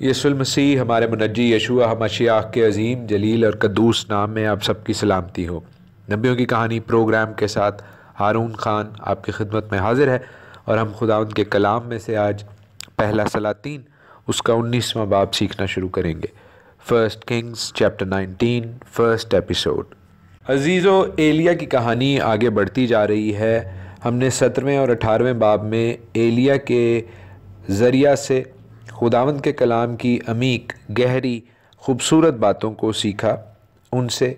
یسو المسیح ہمارے منجی یشوا ہمشیاح کے عظیم جلیل اور قدوس نام میں آپ سب کی سلامتی ہو نبیوں کی کہانی پروگرام کے ساتھ ہارون خان آپ کی خدمت میں حاضر ہے اور ہم خدا ان کے کلام میں سے آج پہلا سلاطین اس کا انیسواں باب سیکھنا شروع کریں گے first Kings chapter nineteen first episode عزیز و ایلیا کی کہانی آگے بڑھتی جا رہی ہے ہم نے سترویں اور اٹھارہویں باب میں ایلیا کے ذریعہ سے خداون کے کلام کی عمیق گہری خوبصورت باتوں کو سیکھا ان سے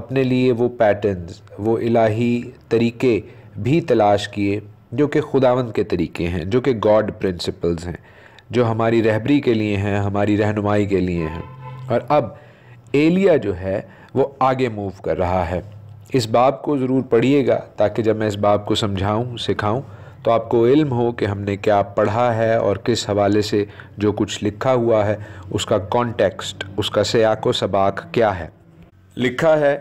اپنے لیے وہ پیٹرنز وہ الہی طریقے بھی تلاش کیے جو کہ خداون کے طریقے ہیں جو کہ گاڈ پرنسپلز ہیں جو ہماری رہبری کے لیے ہیں ہماری رہنمائی کے لیے ہیں اور اب ایلیا جو ہے وہ آگے موو کر رہا ہے اس باب کو ضرور پڑھیے گا تاکہ جب میں اس باب کو سمجھاؤں سکھاؤں تو آپ کو علم ہو کہ ہم نے کیا پڑھا ہے اور کس حوالے سے جو کچھ لکھا ہوا ہے اس کا کانٹیکسٹ اس کا سیاق و سباق کیا ہے لکھا ہے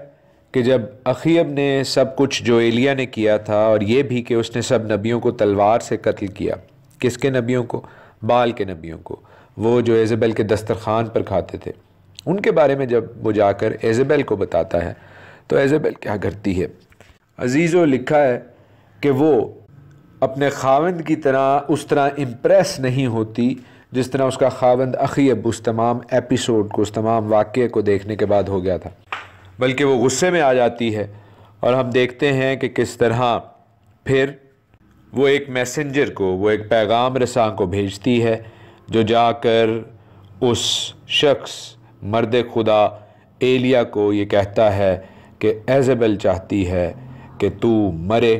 کہ جب اخیب نے سب کچھ جو ایلیا نے کیا تھا اور یہ بھی کہ اس نے سب نبیوں کو تلوار سے قتل کیا کس کے نبیوں کو بال کے نبیوں کو وہ جو ایزبیل کے دسترخوان پر کھاتے تھے ان کے بارے میں جب وہ جا کر ایزبیل کو بتاتا ہے تو ایزبیل کیا کرتی ہے عزیز و لکھا ہے کہ وہ اپنے خاوند کی طرح اس طرح امپریس نہیں ہوتی جس طرح اس کا خاوند اب اس تمام ایپیسوڈ کو اس تمام واقعے کو دیکھنے کے بعد ہو گیا تھا بلکہ وہ غصے میں آ جاتی ہے اور ہم دیکھتے ہیں کہ کس طرح پھر وہ ایک میسنجر کو وہ ایک پیغام رساں کو بھیجتی ہے جو جا کر اس شخص مرد خدا ایلیا کو یہ کہتا ہے کہ ایزبل چاہتی ہے کہ تو مرے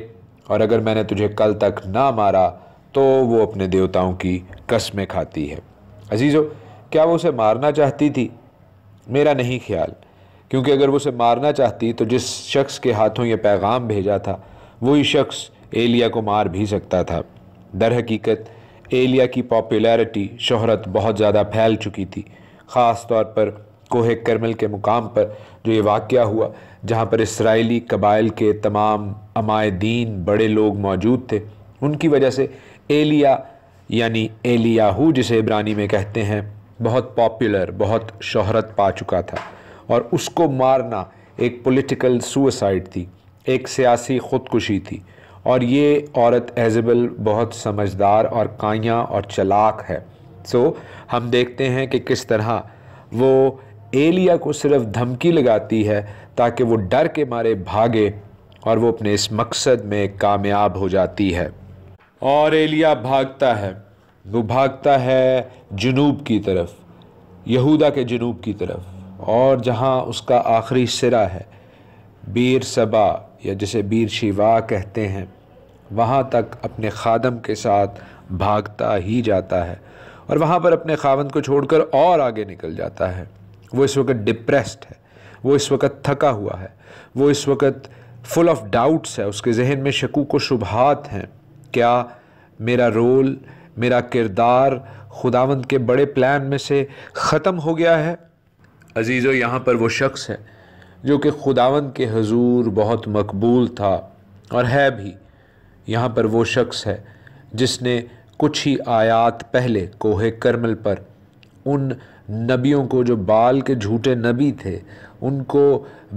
اور اگر میں نے تجھے کل تک نہ مارا تو وہ اپنے دیوتاؤں کی قسمیں کھاتی ہے عزیزو کیا وہ اسے مارنا چاہتی تھی میرا نہیں خیال کیونکہ اگر وہ اسے مارنا چاہتی تو جس شخص کے ہاتھوں یہ پیغام بھیجا تھا وہی شخص ایلیا کو مار بھی سکتا تھا در حقیقت ایلیا کی پاپولیرٹی شہرت بہت زیادہ پھیل چکی تھی خاص طور پر کوہ کرمل کے مقام پر جو یہ واقعہ ہوا جہاں پر اسرائیلی قبائل کے تمام دین بڑے لوگ موجود تھے ان کی وجہ سے ایلیا یعنی ایلیاہو جسے عبرانی میں کہتے ہیں بہت پاپولر بہت شہرت پا چکا تھا اور اس کو مارنا ایک پولیٹیکل سوئسائڈ تھی ایک سیاسی خودکشی تھی اور یہ عورت ایزبل بہت سمجھدار اور کائیاں اور چلاک ہے سو ہم دیکھتے ہیں کہ کس طرح وہ ایلیا کو صرف دھمکی لگاتی ہے تاکہ وہ ڈر کے مارے بھاگے اور وہ اپنے اس مقصد میں کامیاب ہو جاتی ہے اور ایلیا بھاگتا ہے وہ بھاگتا ہے جنوب کی طرف یہودا کے جنوب کی طرف اور جہاں اس کا آخری سرا ہے بیر سبا یا جسے بیر شیوا کہتے ہیں وہاں تک اپنے خادم کے ساتھ بھاگتا ہی جاتا ہے اور وہاں پر اپنے خاون کو چھوڑ کر اور آگے نکل جاتا ہے وہ اس وقت ڈپریسڈ ہے وہ اس وقت تھکا ہوا ہے وہ اس وقت فل آف ڈاؤٹس ہے اس کے ذہن میں شکوک و شبہات ہیں کیا میرا رول میرا کردار خداوند کے بڑے پلان میں سے ختم ہو گیا ہے عزیز و یہاں پر وہ شخص ہے جو کہ خداوند کے حضور بہت مقبول تھا اور ہے بھی یہاں پر وہ شخص ہے جس نے کچھ ہی آیات پہلے کوہ کرمل پر ان نبیوں کو جو بال کے جھوٹے نبی تھے ان کو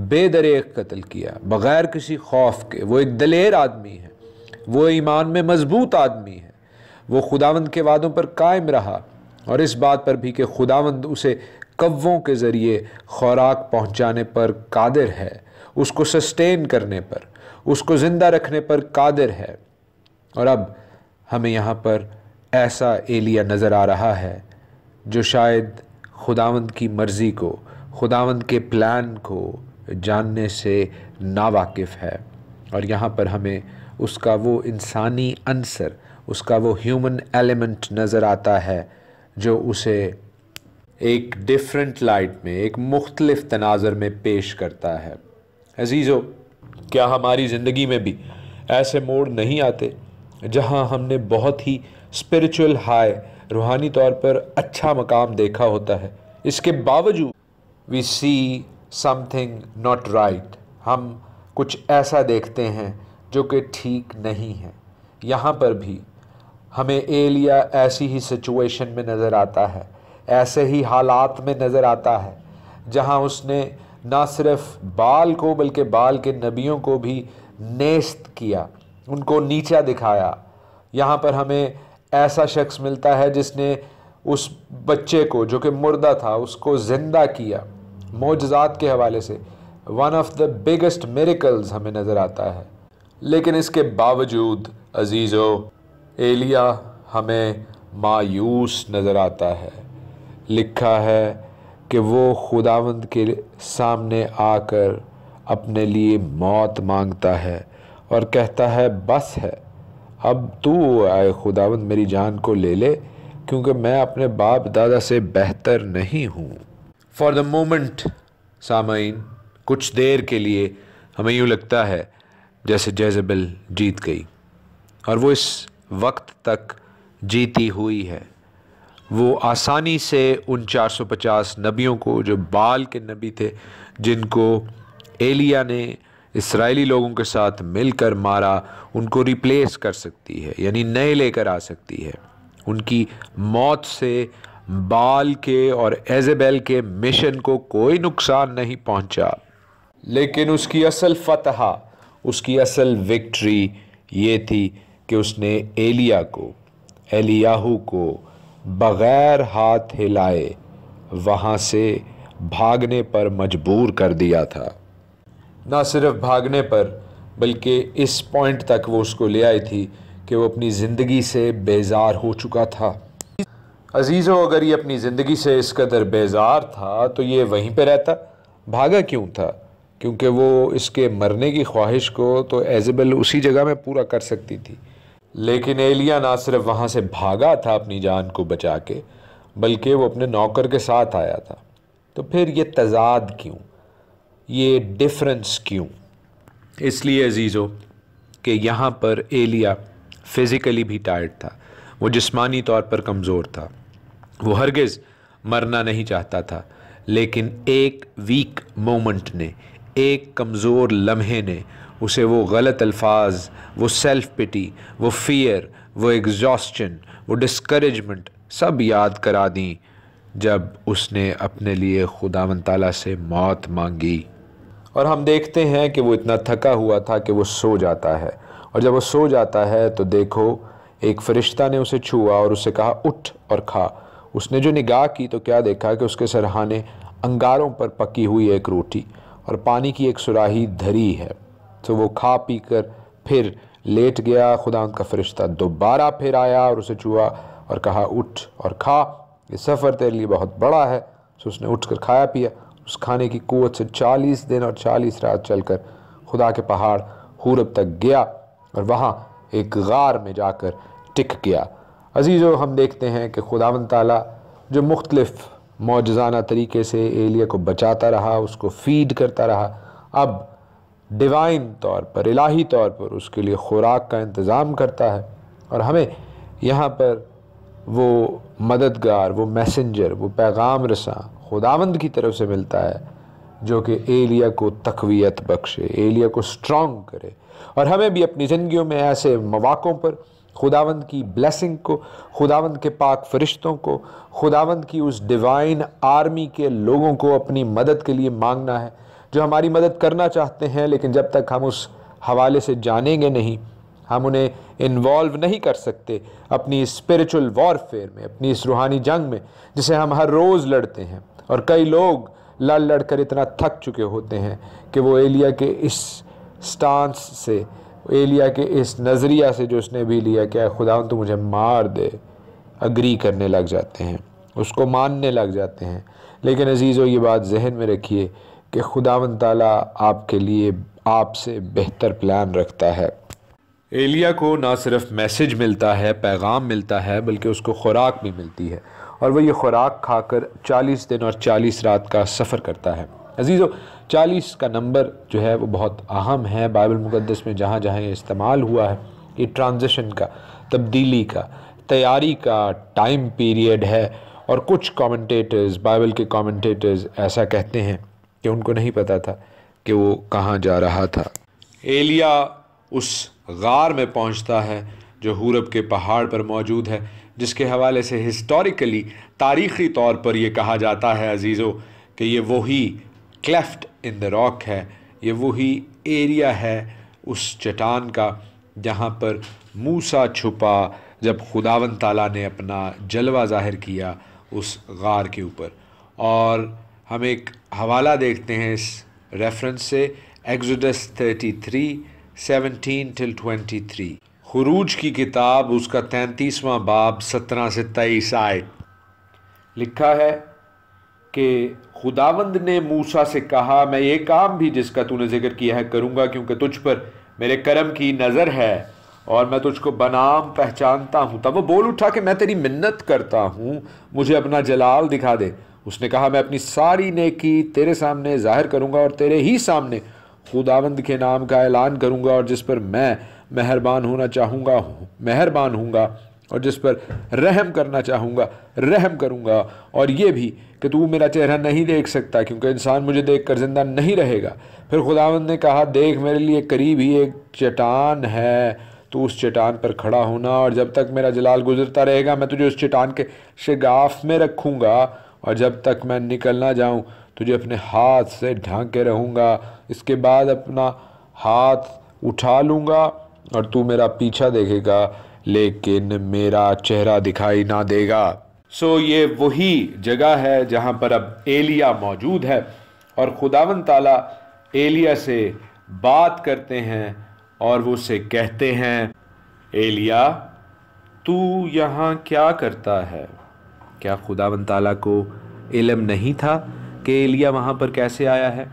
بے دریک قتل کیا بغیر کسی خوف کے وہ ایک دلیر آدمی ہے وہ ایمان میں مضبوط آدمی ہے وہ خداوند کے وعدوں پر قائم رہا اور اس بات پر بھی کہ خداوند اسے قووں کے ذریعے خوراک پہنچانے پر قادر ہے اس کو سسٹین کرنے پر اس کو زندہ رکھنے پر قادر ہے اور اب ہمیں یہاں پر ایسا ایلیا نظر آ رہا ہے جو شاید خداوند کی مرضی کو خداوند کے پلان کو جاننے سے ناواقف ہے اور یہاں پر ہمیں اس کا وہ انسانی عنصر اس کا وہ ہیومن ایلیمنٹ نظر آتا ہے جو اسے ایک ڈیفرنٹ لائٹ میں ایک مختلف تناظر میں پیش کرتا ہے عزیزو کیا ہماری زندگی میں بھی ایسے موڑ نہیں آتے جہاں ہم نے بہت ہی اسپریچول ہائے روحانی طور پر اچھا مقام دیکھا ہوتا ہے اس کے باوجود we see something not right ہم کچھ ایسا دیکھتے ہیں جو کہ ٹھیک نہیں ہے یہاں پر بھی ہمیں ایلیا ایسی ہی سچویشن میں نظر آتا ہے ایسے ہی حالات میں نظر آتا ہے جہاں اس نے نہ صرف بال کو بلکہ بال کے نبیوں کو بھی نیست کیا ان کو نیچا دکھایا یہاں پر ہمیں ایسا شخص ملتا ہے جس نے اس بچے کو جو کہ مردہ تھا اس کو زندہ کیا موجزات کے حوالے سے one of the biggest miracles ہمیں نظر آتا ہے لیکن اس کے باوجود عزیزو ایلیا ہمیں مایوس نظر آتا ہے لکھا ہے کہ وہ خداوند کے سامنے آ کر اپنے لیے موت مانگتا ہے اور کہتا ہے بس ہے اب تو آئے خداوند میری جان کو لے لے کیونکہ میں اپنے باپ دادا سے بہتر نہیں ہوں فار دا مومنٹ سامعین کچھ دیر کے لیے ہمیں یوں لگتا ہے جیسے جیزبل جیت گئی اور وہ اس وقت تک جیتی ہوئی ہے وہ آسانی سے ان چار سو پچاس نبیوں کو جو بال کے نبی تھے جن کو ایلیا نے اسرائیلی لوگوں کے ساتھ مل کر مارا ان کو ریپلیس کر سکتی ہے یعنی نئے لے کر آ سکتی ہے ان کی موت سے بال کے اور ایزبیل کے مشن کو کوئی نقصان نہیں پہنچا لیکن اس کی اصل فتح اس کی اصل وکٹری یہ تھی کہ اس نے ایلیا کو ایلیاہو کو بغیر ہاتھ ہلائے وہاں سے بھاگنے پر مجبور کر دیا تھا نہ صرف بھاگنے پر بلکہ اس پوائنٹ تک وہ اس کو لے آئی تھی کہ وہ اپنی زندگی سے بیزار ہو چکا تھا عزیزوں اگر یہ اپنی زندگی سے اس قدر بیزار تھا تو یہ وہیں پہ رہتا بھاگا کیوں تھا کیونکہ وہ اس کے مرنے کی خواہش کو تو ایزبل اسی جگہ میں پورا کر سکتی تھی لیکن ایلیا نہ صرف وہاں سے بھاگا تھا اپنی جان کو بچا کے بلکہ وہ اپنے نوکر کے ساتھ آیا تھا تو پھر یہ تضاد کیوں یہ ڈفرنس کیوں اس لیے عزیز ہو کہ یہاں پر ایلیا فزیکلی بھی ٹائرڈ تھا وہ جسمانی طور پر کمزور تھا وہ ہرگز مرنا نہیں چاہتا تھا لیکن ایک ویک مومنٹ نے ایک کمزور لمحے نے اسے وہ غلط الفاظ وہ سیلف پٹی وہ فیئر وہ ایگزاسچن وہ ڈسکریجمنٹ سب یاد کرا دیں جب اس نے اپنے لیے خدا من تعالیٰ سے موت مانگی اور ہم دیکھتے ہیں کہ وہ اتنا تھکا ہوا تھا کہ وہ سو جاتا ہے اور جب وہ سو جاتا ہے تو دیکھو ایک فرشتہ نے اسے چھوا اور اسے کہا اٹھ اور کھا اس نے جو نگاہ کی تو کیا دیکھا کہ اس کے سرحانے انگاروں پر پکی ہوئی ایک روٹی اور پانی کی ایک سراہی دھری ہے تو وہ کھا پی کر پھر لیٹ گیا خدا ان کا فرشتہ دوبارہ پھر آیا اور اسے چھوا اور کہا اٹھ اور کھا یہ سفر تیرے لیے بہت بڑا ہے سو اس نے اٹھ کر کھایا پیا اس کھانے کی قوت سے چالیس دن اور چالیس رات چل کر خدا کے پہاڑ حورب تک گیا اور وہاں ایک غار میں جا کر ٹک گیا عزیزو ہم دیکھتے ہیں کہ خدا من تعالیٰ جو مختلف موجزانہ طریقے سے ایلیا کو بچاتا رہا اس کو فیڈ کرتا رہا اب ڈیوائن طور پر الہی طور پر اس کے لیے خوراک کا انتظام کرتا ہے اور ہمیں یہاں پر وہ مددگار وہ میسنجر وہ پیغام رساں خداوند کی طرف سے ملتا ہے جو کہ ایلیا کو تقویت بخشے ایلیا کو سٹرونگ کرے اور ہمیں بھی اپنی زندگیوں میں ایسے مواقع پر خداوند کی بلیسنگ کو خداوند کے پاک فرشتوں کو خداوند کی اس ڈیوائن آرمی کے لوگوں کو اپنی مدد کے لیے مانگنا ہے جو ہماری مدد کرنا چاہتے ہیں لیکن جب تک ہم اس حوالے سے جانیں گے نہیں ہم انہیں انوالو نہیں کر سکتے اپنی اسپریچول وارفیئر میں اپنی اس روحانی جنگ میں جسے ہم ہر روز لڑتے ہیں اور کئی لوگ لڑ لڑ کر اتنا تھک چکے ہوتے ہیں کہ وہ ایلیا کے اس سٹانس سے ایلیا کے اس نظریہ سے جو اس نے بھی لیا کہ خدا تو مجھے مار دے اگری کرنے لگ جاتے ہیں اس کو ماننے لگ جاتے ہیں لیکن عزیز یہ بات ذہن میں رکھیے کہ خدا و تعالیٰ آپ کے لیے آپ سے بہتر پلان رکھتا ہے ایلیا کو نہ صرف میسج ملتا ہے پیغام ملتا ہے بلکہ اس کو خوراک بھی ملتی ہے اور وہ یہ خوراک کھا کر چالیس دن اور چالیس رات کا سفر کرتا ہے عزیزو چالیس کا نمبر جو ہے وہ بہت اہم ہے بائبل مقدس میں جہاں جہاں یہ استعمال ہوا ہے یہ ٹرانزیشن کا تبدیلی کا تیاری کا ٹائم پیریڈ ہے اور کچھ کامنٹیٹرز بائبل کے کامنٹیٹرز ایسا کہتے ہیں کہ ان کو نہیں پتا تھا کہ وہ کہاں جا رہا تھا ایلیا اس غار میں پہنچتا ہے جو حورب کے پہاڑ پر موجود ہے جس کے حوالے سے ہسٹوریکلی تاریخی طور پر یہ کہا جاتا ہے عزیزو کہ یہ وہی کلیفٹ ان دا راک ہے یہ وہی ایریا ہے اس چٹان کا جہاں پر موسا چھپا جب خداون تعالیٰ نے اپنا جلوہ ظاہر کیا اس غار کے اوپر اور ہم ایک حوالہ دیکھتے ہیں اس ریفرنس سے Exodus thirty three seventeen till twenty three خروج کی کتاب اس کا تینتیسواں باب سترہ سے تیئیس آئے لکھا ہے کہ خداوند نے موسا سے کہا میں یہ کام بھی جس کا تو نے ذکر کیا ہے کروں گا کیونکہ تجھ پر میرے کرم کی نظر ہے اور میں تجھ کو بنام پہچانتا ہوں تب وہ بول اٹھا کہ میں تیری منت کرتا ہوں مجھے اپنا جلال دکھا دے اس نے کہا میں اپنی ساری نیکی تیرے سامنے ظاہر کروں گا اور تیرے ہی سامنے خداوند کے نام کا اعلان کروں گا اور جس پر میں مہربان ہونا چاہوں گا مہربان ہوں گا اور جس پر رحم کرنا چاہوں گا رحم کروں گا اور یہ بھی کہ تو میرا چہرہ نہیں دیکھ سکتا کیونکہ انسان مجھے دیکھ کر زندہ نہیں رہے گا پھر خداوند نے کہا دیکھ میرے لیے قریب ہی ایک چٹان ہے تو اس چٹان پر کھڑا ہونا اور جب تک میرا جلال گزرتا رہے گا میں تجھے اس چٹان کے شگاف میں رکھوں گا اور جب تک میں نکل نہ جاؤں تجھے اپنے ہاتھ سے ڈھانکے رہوں گا اس کے بعد اپنا ہاتھ اٹھا لوں گا اور تو میرا پیچھا دیکھے گا لیکن میرا چہرہ دکھائی نہ دے گا سو یہ وہی جگہ ہے جہاں پر اب ایلیا موجود ہے اور خداون تعالیٰ ایلیا سے بات کرتے ہیں اور وہ اسے کہتے ہیں ایلیا تو یہاں کیا کرتا ہے کیا خدا ون کو علم نہیں تھا کہ ایلیا وہاں پر کیسے آیا ہے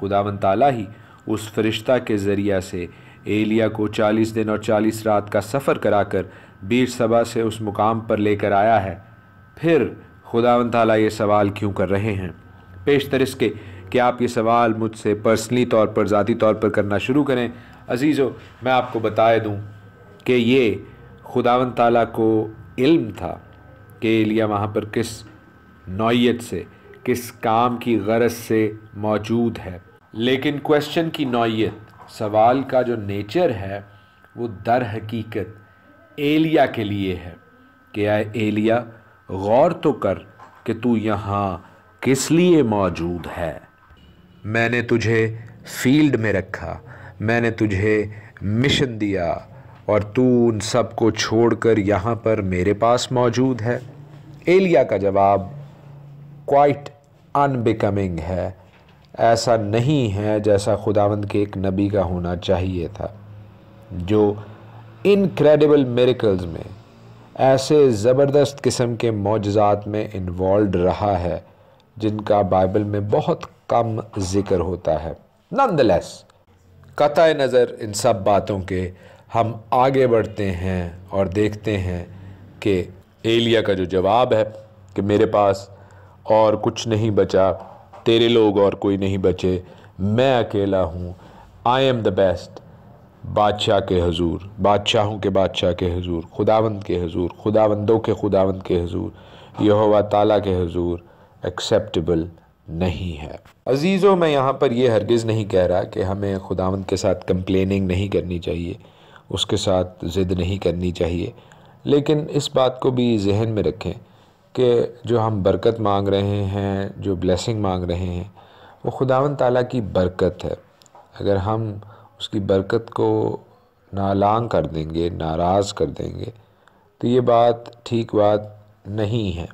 خدا ون تعالیٰ ہی اس فرشتہ کے ذریعہ سے ایلیا کو چالیس دن اور چالیس رات کا سفر کرا کر بیر سبا سے اس مقام پر لے کر آیا ہے پھر تعالیٰ یہ سوال کیوں کر رہے ہیں اس کے کہ آپ یہ سوال مجھ سے پرسنلی طور پر ذاتی طور پر کرنا شروع کریں عزیزو میں آپ کو بتائے دوں کہ یہ خداون تعالیٰ کو علم تھا کہ ایلیا وہاں پر کس نوعیت سے کس کام کی غرض سے موجود ہے لیکن کویشچن کی نوعیت سوال کا جو نیچر ہے وہ در حقیقت ایلیا کے لیے ہے کہ اے ایلیا غور تو کر کہ تو یہاں کس لیے موجود ہے میں نے تجھے فیلڈ میں رکھا میں نے تجھے مشن دیا اور تو ان سب کو چھوڑ کر یہاں پر میرے پاس موجود ہے ایلیا کا جواب کوائٹ انبیکمنگ ہے ایسا نہیں ہے جیسا خداوند کے ایک نبی کا ہونا چاہیے تھا جو انکریڈیبل میریکلز میں ایسے زبردست قسم کے معجزات میں انوالڈ رہا ہے جن کا بائبل میں بہت کم ذکر ہوتا ہے نند لیس نظر ان سب باتوں کے ہم آگے بڑھتے ہیں اور دیکھتے ہیں کہ ایلیا کا جو جواب ہے کہ میرے پاس اور کچھ نہیں بچا تیرے لوگ اور کوئی نہیں بچے میں اکیلا ہوں آئی ایم دا بیسٹ بادشاہ کے حضور بادشاہوں کے بادشاہ کے حضور خداوند کے حضور خداوندوں کے خداوند کے حضور یہ ہوا تعالیٰ کے حضور ایکسیپٹیبل نہیں ہے عزیزوں میں یہاں پر یہ ہرگز نہیں کہہ رہا کہ ہمیں خداوند کے ساتھ کمپلیننگ نہیں کرنی چاہیے اس کے ساتھ ضد نہیں کرنی چاہیے لیکن اس بات کو بھی ذہن میں رکھیں کہ جو ہم برکت مانگ رہے ہیں جو بلیسنگ مانگ رہے ہیں وہ خداون تعالیٰ کی برکت ہے اگر ہم اس کی برکت کو نالانگ کر دیں گے ناراض کر دیں گے تو یہ بات ٹھیک بات نہیں ہے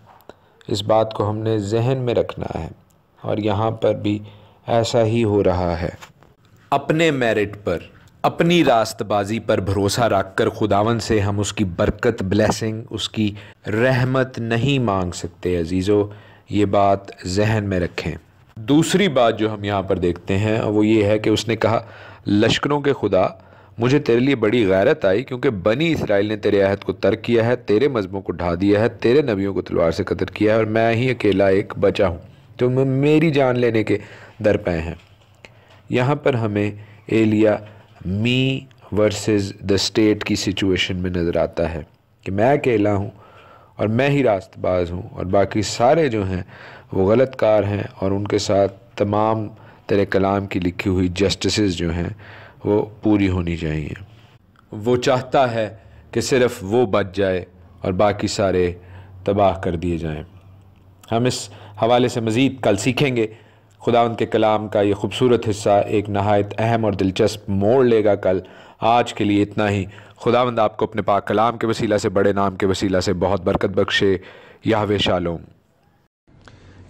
اس بات کو ہم نے ذہن میں رکھنا ہے اور یہاں پر بھی ایسا ہی ہو رہا ہے اپنے میرٹ پر اپنی راست بازی پر بھروسہ رکھ کر خداون سے ہم اس کی برکت بلیسنگ اس کی رحمت نہیں مانگ سکتے عزیزو یہ بات ذہن میں رکھیں دوسری بات جو ہم یہاں پر دیکھتے ہیں وہ یہ ہے کہ اس نے کہا لشکروں کے خدا مجھے تیرے لیے بڑی غیرت آئی کیونکہ بنی اسرائیل نے تیرے عہد کو ترک کیا ہے تیرے مذہبوں کو ڈھا دیا ہے تیرے نبیوں کو تلوار سے قطر کیا ہے اور میں ہی اکیلا ایک بچا ہوں تو میری جان لینے کے در پہ ہیں یہاں پر ہمیں ایلیا می ورسز دا اسٹیٹ کی سچویشن میں نظر آتا ہے کہ میں اکیلا ہوں اور میں ہی راست باز ہوں اور باقی سارے جو ہیں وہ غلط کار ہیں اور ان کے ساتھ تمام تیرے کلام کی لکھی ہوئی جسٹسز جو ہیں وہ پوری ہونی چاہیے وہ چاہتا ہے کہ صرف وہ بچ جائے اور باقی سارے تباہ کر دیے جائیں ہم اس حوالے سے مزید کل سیکھیں گے ان کے کلام کا یہ خوبصورت حصہ ایک نہایت اہم اور دلچسپ موڑ لے گا کل آج کے لیے اتنا ہی خدا آپ کو اپنے پاک کلام کے وسیلہ سے بڑے نام کے وسیلہ سے بہت برکت بخشے یا شالوم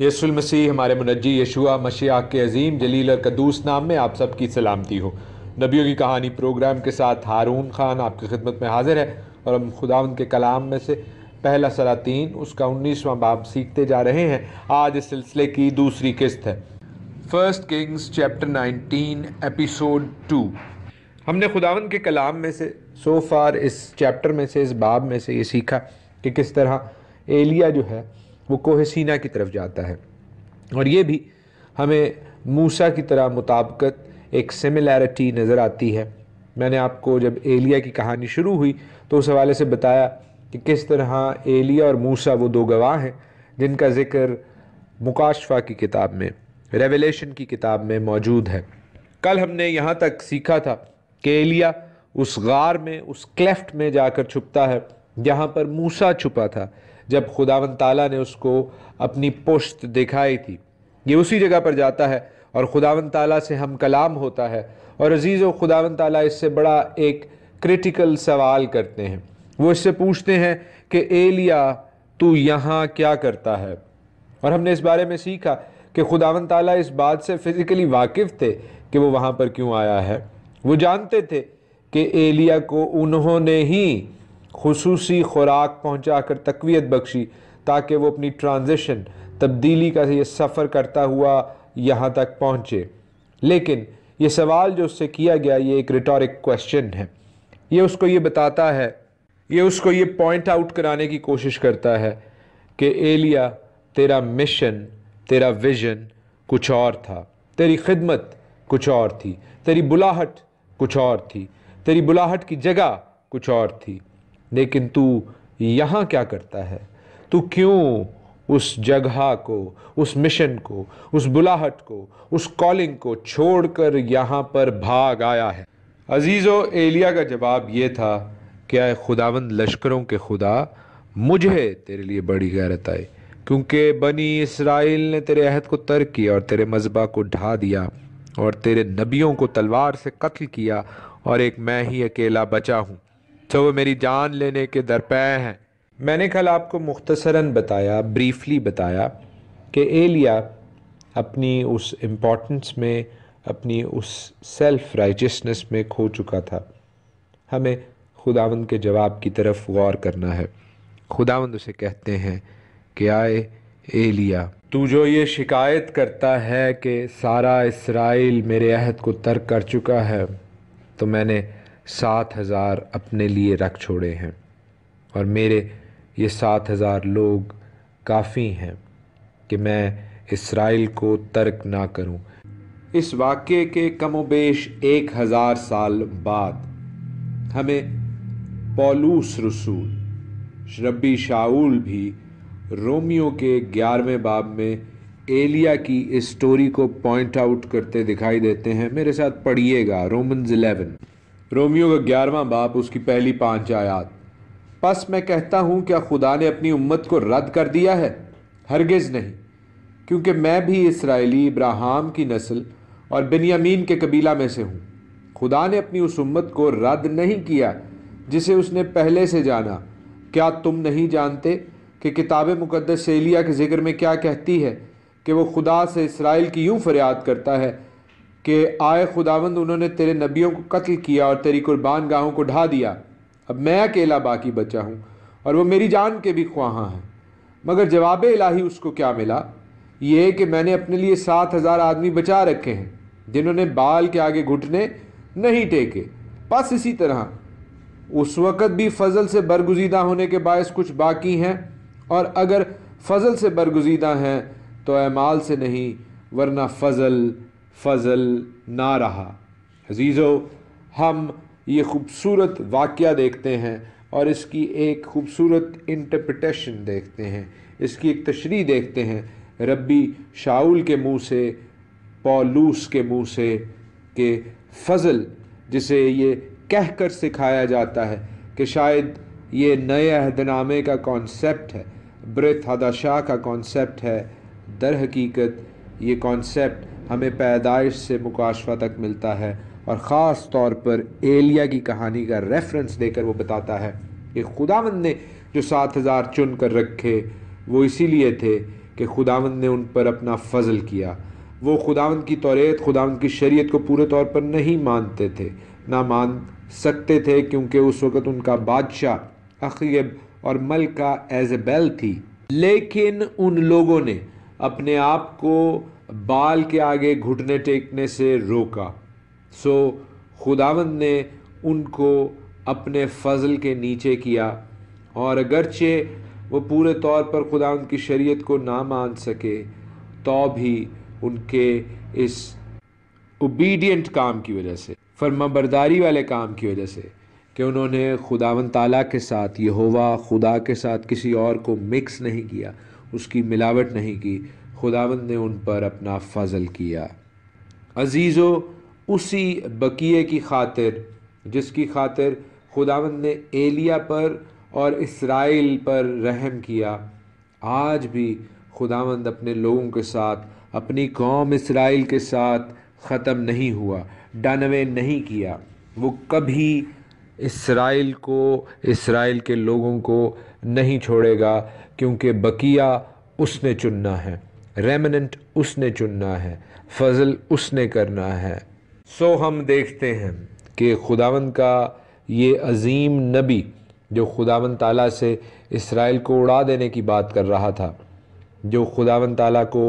یسو المسیح ہمارے منجی یشوا مشیہق کے عظیم جلیل اور قدوس نام میں آپ سب کی سلامتی ہو نبیوں کی کہانی پروگرام کے ساتھ ہارون خان آپ کی خدمت میں حاضر ہے اور ہم خدا ان کے کلام میں سے پہلا سلاطین اس کا انیسواں باب سیکھتے جا رہے ہیں آج اس سلسلے کی دوسری قسط ہے first Kings chapter nineteen episode two ہم نے خداون کے کلام میں سے سو فار اس چیپٹر میں سے اس باب میں سے یہ سیکھا کہ کس طرح ایلیا جو ہے وہ کوہ سینا کی طرف جاتا ہے اور یہ بھی ہمیں موسا کی طرح مطابقت ایک سملیرٹی نظر آتی ہے میں نے آپ کو جب ایلیا کی کہانی شروع ہوئی تو اس حوالے سے بتایا کہ کس طرح ایلیا اور موسا وہ دو گواہ ہیں جن کا ذکر مکاشفہ کی کتاب میں ریولیشن کی کتاب میں موجود ہے کل ہم نے یہاں تک سیکھا تھا کہ ایلیا اس غار میں اس کلیفٹ میں جا کر چھپتا ہے جہاں پر موسا چھپا تھا جب خداون تعالیٰ نے اس کو اپنی پشت دکھائی تھی یہ اسی جگہ پر جاتا ہے اور خدا و تعالیٰ سے ہم کلام ہوتا ہے اور عزیز و خداون تعالیٰ اس سے بڑا ایک کرٹیکل سوال کرتے ہیں وہ اس سے پوچھتے ہیں کہ ایلیا تو یہاں کیا کرتا ہے اور ہم نے اس بارے میں سیکھا کہ خداون تعالیٰ اس بات سے فزیکلی واقف تھے کہ وہ وہاں پر کیوں آیا ہے وہ جانتے تھے کہ ایلیا کو انہوں نے ہی خصوصی خوراک پہنچا کر تقویت بخشی تاکہ وہ اپنی ٹرانزیشن تبدیلی کا یہ سفر کرتا ہوا یہاں تک پہنچے لیکن یہ سوال جو اس سے کیا گیا یہ ایک ریٹورک کوشچن ہے یہ اس کو یہ بتاتا ہے یہ اس کو یہ پوائنٹ آؤٹ کرانے کی کوشش کرتا ہے کہ ایلیا تیرا مشن تیرا ویژن کچھ اور تھا تیری خدمت کچھ اور تھی تیری بلاہٹ کچھ اور تھی تیری بلاہٹ کی جگہ کچھ اور تھی لیکن تو یہاں کیا کرتا ہے تو کیوں اس جگہ کو اس مشن کو اس بلاہٹ کو اس کالنگ کو چھوڑ کر یہاں پر بھاگ آیا ہے عزیز و ایلیا کا جواب یہ تھا کہ اے خداوند لشکروں کے خدا مجھے تیرے لیے بڑی غیرت آئے کیونکہ بنی اسرائیل نے تیرے عہد کو ترک کیا اور تیرے مذبہ کو ڈھا دیا اور تیرے نبیوں کو تلوار سے قتل کیا اور ایک میں ہی اکیلا بچا ہوں تو وہ میری جان لینے کے درپے ہیں میں نے کل آپ کو مختصراً بتایا بریفلی بتایا کہ ایلیا اپنی اس امپورٹنس میں اپنی اس سیلف رائجسنس میں کھو چکا تھا ہمیں خداوند کے جواب کی طرف غور کرنا ہے خداوند اسے کہتے ہیں کہ آئے اے لیا تو جو یہ شکایت کرتا ہے کہ سارا اسرائیل میرے عہد کو ترک کر چکا ہے تو میں نے سات ہزار اپنے لیے رکھ چھوڑے ہیں اور میرے یہ سات ہزار لوگ کافی ہیں کہ میں اسرائیل کو ترک نہ کروں اس واقعے کے کم و بیش ایک ہزار سال بعد ہمیں پولوس رسول شربی شاول بھی رومیو کے گیارہویں باب میں ایلیا کی اس سٹوری کو پوائنٹ آؤٹ کرتے دکھائی دیتے ہیں میرے ساتھ پڑھیے گا رومنز الیون رومیو کا گیارہواں باپ اس کی پہلی پانچ آیات پس میں کہتا ہوں کیا خدا نے اپنی امت کو رد کر دیا ہے ہرگز نہیں کیونکہ میں بھی اسرائیلی ابراہام کی نسل اور بنیامین کے قبیلہ میں سے ہوں خدا نے اپنی اس امت کو رد نہیں کیا جسے اس نے پہلے سے جانا کیا تم نہیں جانتے کہ کتاب مقدس سہیلیہ کے ذکر میں کیا کہتی ہے کہ وہ خدا سے اسرائیل کی یوں فریاد کرتا ہے کہ آئے خداوند انہوں نے تیرے نبیوں کو قتل کیا اور تیری قربان گاہوں کو ڈھا دیا اب میں اکیلا باقی بچا ہوں اور وہ میری جان کے بھی خواہاں ہیں مگر جواب الہی اس کو کیا ملا یہ کہ میں نے اپنے لیے سات ہزار آدمی بچا رکھے ہیں جنہوں نے بال کے آگے گھٹنے نہیں ٹیکے بس اسی طرح اس وقت بھی فضل سے برگزیدہ ہونے کے باعث کچھ باقی ہیں اور اگر فضل سے برگزیدہ ہیں تو اعمال سے نہیں ورنہ فضل فضل نہ رہا عزیزو ہم یہ خوبصورت واقعہ دیکھتے ہیں اور اس کی ایک خوبصورت انٹرپیٹیشن دیکھتے ہیں اس کی ایک تشریح دیکھتے ہیں ربی شاول کے منہ سے پولوس کے منہ سے کہ فضل جسے یہ کہہ کر سکھایا جاتا ہے کہ شاید یہ نئے عہد نامے کا کانسیپٹ ہے برت ہدا شاہ کا کانسیپٹ ہے در حقیقت یہ کانسیپٹ ہمیں پیدائش سے مکاشفہ تک ملتا ہے اور خاص طور پر ایلیا کی کہانی کا ریفرنس دے کر وہ بتاتا ہے کہ خداوند نے جو سات ہزار چن کر رکھے وہ اسی لیے تھے کہ خداوند نے ان پر اپنا فضل کیا وہ خداوند کی توریت خداوند کی شریعت کو پورے طور پر نہیں مانتے تھے نہ مان سکتے تھے کیونکہ اس وقت ان کا بادشاہ اخیب اور ملکہ ایزبیل تھی لیکن ان لوگوں نے اپنے آپ کو بال کے آگے گھٹنے ٹیکنے سے روکا سو خداوند نے ان کو اپنے فضل کے نیچے کیا اور اگرچہ وہ پورے طور پر خداوند کی شریعت کو نہ مان سکے تو بھی ان کے اس اوبیڈینٹ کام کی وجہ سے فرما برداری والے کام کی وجہ سے کہ انہوں نے خداون تعالیٰ کے ساتھ یہ ہوا خدا کے ساتھ کسی اور کو مکس نہیں کیا اس کی ملاوٹ نہیں کی خداون نے ان پر اپنا فضل کیا عزیز و اسی بقیے کی خاطر جس کی خاطر خداون نے ایلیا پر اور اسرائیل پر رحم کیا آج بھی خداوند اپنے لوگوں کے ساتھ اپنی قوم اسرائیل کے ساتھ ختم نہیں ہوا ڈانوے نہیں کیا وہ کبھی اسرائیل کو اسرائیل کے لوگوں کو نہیں چھوڑے گا کیونکہ بقیہ اس نے چننا ہے ریمننٹ اس نے چننا ہے فضل اس نے کرنا ہے سو ہم دیکھتے ہیں کہ خداون کا یہ عظیم نبی جو خداون تعالیٰ سے اسرائیل کو اڑا دینے کی بات کر رہا تھا جو خداون تعالیٰ کو